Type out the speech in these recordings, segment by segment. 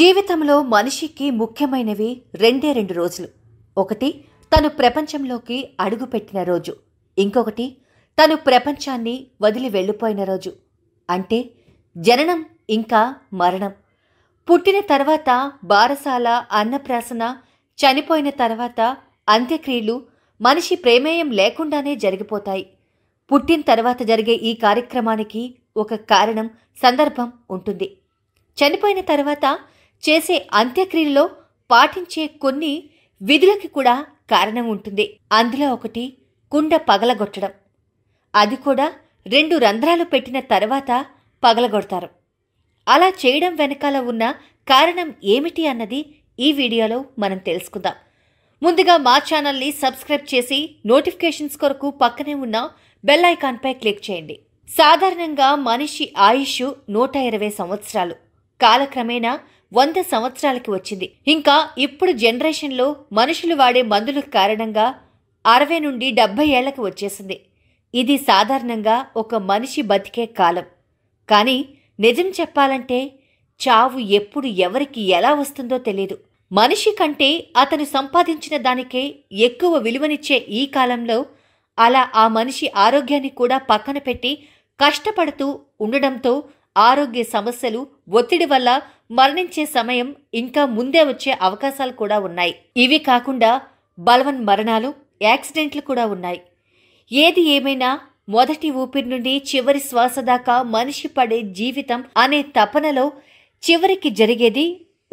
జీవితంలో మనిషికి ముఖ్యమైనవి రెండే రెండు రోజులు ఒకటి తను ప్రపంచంలోకి అడుగుపెట్టిన రోజు ఇంకొకటి తను ప్రపంచాన్ని వదిలి వెళ్ళిపోయిన రోజు అంటే జననం ఇంకా మరణం పుట్టిన తర్వాత బారసాల అన్నప్రాసన చనిపోయిన తర్వాత అంత్యక్రియలు మనిషి ప్రేమేయం లేకుండానే జరిగిపోతాయి పుట్టిన తర్వాత జరిగే ఈ కార్యక్రమానికి ఒక కారణం సందర్భం ఉంటుంది చనిపోయిన తర్వాత చేసే అంత్యక్రియల్లో పాటించే కొన్ని విధులకి కూడా కారణం ఉంటుంది అందులో ఒకటి కుండ పగలగొట్టడం అది కూడా రెండు రంధ్రాలు పెట్టిన తర్వాత పగలగొడతారు అలా చేయడం వెనకాల ఉన్న కారణం ఏమిటి అన్నది ఈ వీడియోలో మనం తెలుసుకుందాం ముందుగా మా ఛానల్ని సబ్స్క్రైబ్ చేసి నోటిఫికేషన్స్ కొరకు పక్కనే ఉన్న బెల్ ఐకాన్పై క్లిక్ చేయండి సాధారణంగా మనిషి ఆయుష్ నూట ఇరవై సంవత్సరాలు కాలక్రమేణా వంద సంవత్సరాలకి వచ్చింది ఇంకా ఇప్పుడు జనరేషన్లో మనుషులు వాడే మందుల కారణంగా అరవై నుండి డెబ్భై ఏళ్లకు వచ్చేసింది ఇది సాధారణంగా ఒక మనిషి బతికే కాలం కానీ నిజం చెప్పాలంటే చావు ఎప్పుడు ఎవరికి ఎలా వస్తుందో తెలియదు మనిషి కంటే అతను సంపాదించిన దానికే ఎక్కువ విలువనిచ్చే ఈ కాలంలో అలా ఆ మనిషి ఆరోగ్యాన్ని కూడా పక్కన పెట్టి కష్టపడుతూ ఉండడంతో ఆరోగ్య సమస్యలు ఒత్తిడి వల్ల మరణించే సమయం ఇంకా ముందే వచ్చే అవకాశాలు కూడా ఉన్నాయి ఇవి కాకుండా బలవన్ మరణాలు యాక్సిడెంట్లు కూడా ఉన్నాయి ఏది ఏమైనా మొదటి ఊపిరి నుండి చివరి శ్వాస దాకా మనిషి పడే జీవితం అనే తపనలో చివరికి జరిగేది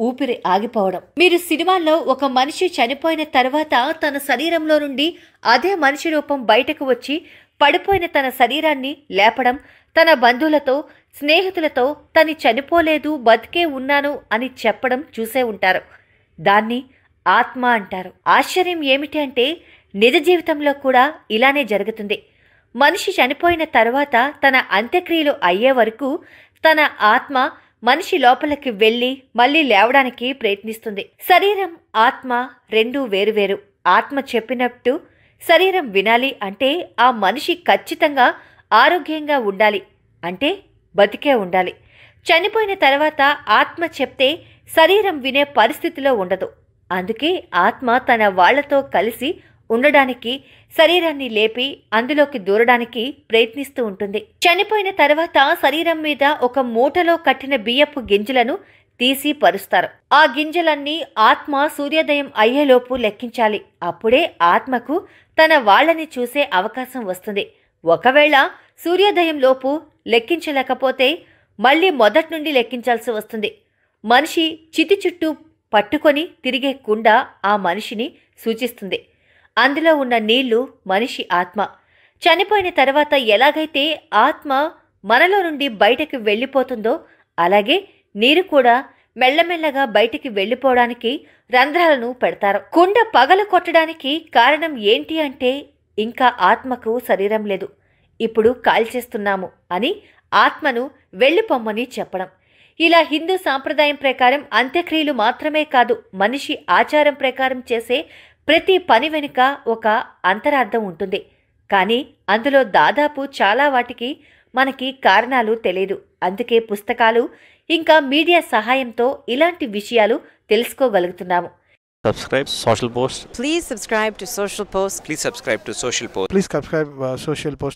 ఊపిరి ఆగిపోవడం మీరు సినిమాల్లో ఒక మనిషి చనిపోయిన తర్వాత తన శరీరంలో నుండి అదే మనిషి రూపం బయటకు వచ్చి పడిపోయిన తన శరీరాన్ని లేపడం తన బంధువులతో స్నేహితులతో తను చనిపోలేదు బతికే ఉన్నాను అని చెప్పడం చూసే ఉంటారు దాన్ని ఆత్మ అంటారు ఆశ్చర్యం ఏమిటి అంటే నిజ జీవితంలో కూడా ఇలానే జరుగుతుంది మనిషి చనిపోయిన తర్వాత తన అంత్యక్రియలు అయ్యే వరకు తన ఆత్మ మనిషి లోపలికి వెళ్ళి మళ్ళీ లేవడానికి ప్రయత్నిస్తుంది శరీరం ఆత్మ రెండు వేరువేరు ఆత్మ చెప్పినట్టు శరీరం వినాలి అంటే ఆ మనిషి ఖచ్చితంగా ఆరోగ్యంగా ఉండాలి అంటే బతికే ఉండాలి చనిపోయిన తర్వాత ఆత్మ చెప్తే శరీరం వినే పరిస్థితిలో ఉండదు అందుకే ఆత్మ తన వాళ్లతో కలిసి ఉండడానికి శరీరాన్ని లేపి అందులోకి దూరడానికి ప్రయత్నిస్తూ ఉంటుంది చనిపోయిన తర్వాత శరీరం మీద ఒక మూటలో కట్టిన బియ్యపు గింజలను తీసి పరుస్తారు ఆ గింజలన్నీ ఆత్మ సూర్యోదయం అయ్యేలోపు లెక్కించాలి అప్పుడే ఆత్మకు తన వాళ్ళని చూసే అవకాశం వస్తుంది ఒకవేళ సూర్యోదయం లోపు లెక్కించలేకపోతే మళ్ళీ మొదటి నుండి లెక్కించాల్సి వస్తుంది మనిషి చితి చుట్టూ పట్టుకొని తిరిగే కుండ ఆ మనిషిని సూచిస్తుంది అందులో ఉన్న నీళ్లు మనిషి ఆత్మ చనిపోయిన తర్వాత ఎలాగైతే ఆత్మ మనలో నుండి బయటకు వెళ్ళిపోతుందో అలాగే నీరు కూడా మెల్లమెల్లగా బయటికి వెళ్ళిపోవడానికి రంధ్రాలను పెడతారు కుండ పగలు కొట్టడానికి కారణం ఏంటి అంటే ఇంకా ఆత్మకు శరీరం లేదు ఇప్పుడు కాల్చేస్తున్నాము అని ఆత్మను వెళ్ళిపొమ్మని చెప్పడం ఇలా హిందూ సాంప్రదాయం ప్రకారం అంత్యక్రియలు మాత్రమే కాదు మనిషి ఆచారం ప్రకారం చేసే ప్రతి పని వెనుక ఒక అంతరార్థం ఉంటుంది కానీ అందులో దాదాపు చాలా వాటికి మనకి కారణాలు తెలియదు అందుకే పుస్తకాలు ఇంకా మీడియా సహాయంతో ఇలాంటి విషయాలు తెలుసుకోగలుగుతున్నాము subscribe social post please subscribe to social post please subscribe to social post please subscribe uh, social post